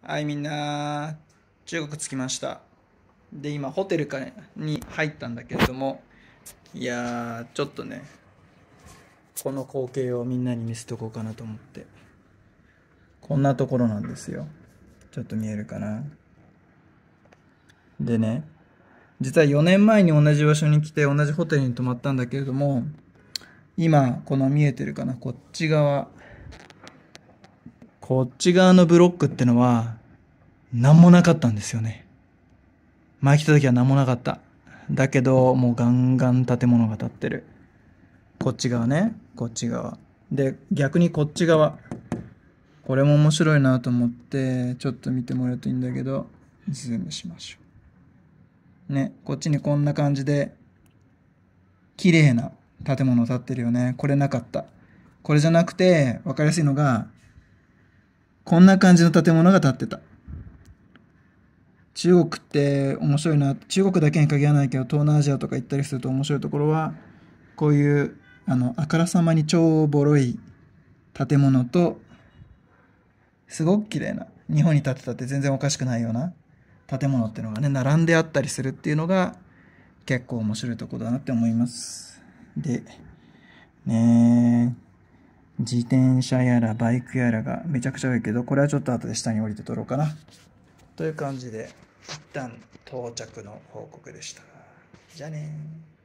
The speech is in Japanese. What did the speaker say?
はい、みんな、中国着きました。で、今、ホテルか、ね、に入ったんだけれども、いやちょっとね、この光景をみんなに見せとこうかなと思って。こんなところなんですよ。ちょっと見えるかな。でね、実は4年前に同じ場所に来て同じホテルに泊まったんだけれども、今、この見えてるかな、こっち側。こっち側のブロックってのは、何もなかったんですよね。前来た時は何もなかった。だけど、もうガンガン建物が建ってる。こっち側ね。こっち側。で、逆にこっち側。これも面白いなと思って、ちょっと見てもらうといいんだけど、ズームしましょう。ね、こっちにこんな感じで、綺麗な建物建ってるよね。これなかった。これじゃなくて、わかりやすいのが、こんな感じの建物が建ってた。中国って面白いな。中国だけに限らないけど、東南アジアとか行ったりすると面白いところは、こういう、あの、あからさまに超ボロい建物と、すごく綺麗な、日本に建てたって全然おかしくないような建物っていうのがね、並んであったりするっていうのが、結構面白いとこだなって思います。で、ね自転車やらバイクやらがめちゃくちゃ多いけど、これはちょっと後で下に降りて撮ろうかな。という感じで、一旦到着の報告でした。じゃあねー。